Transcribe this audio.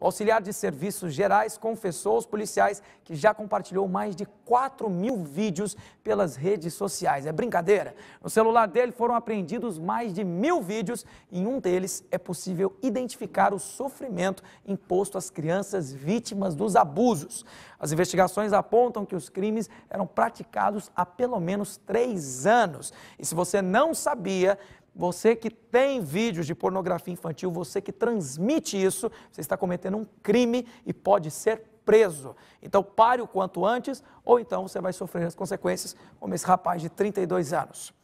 O auxiliar de serviços gerais confessou aos policiais que já compartilhou mais de 4 mil vídeos pelas redes sociais. É brincadeira? No celular dele foram apreendidos mais de mil vídeos e em um deles é possível identificar o sofrimento imposto às crianças vítimas dos abusos. As investigações apontam que os crimes eram praticados há pelo menos três anos. E se você não sabia, você que tem vídeos de pornografia infantil, você que transmite isso, você está cometendo um crime e pode ser preso. Então pare o quanto antes, ou então você vai sofrer as consequências, como esse rapaz de 32 anos.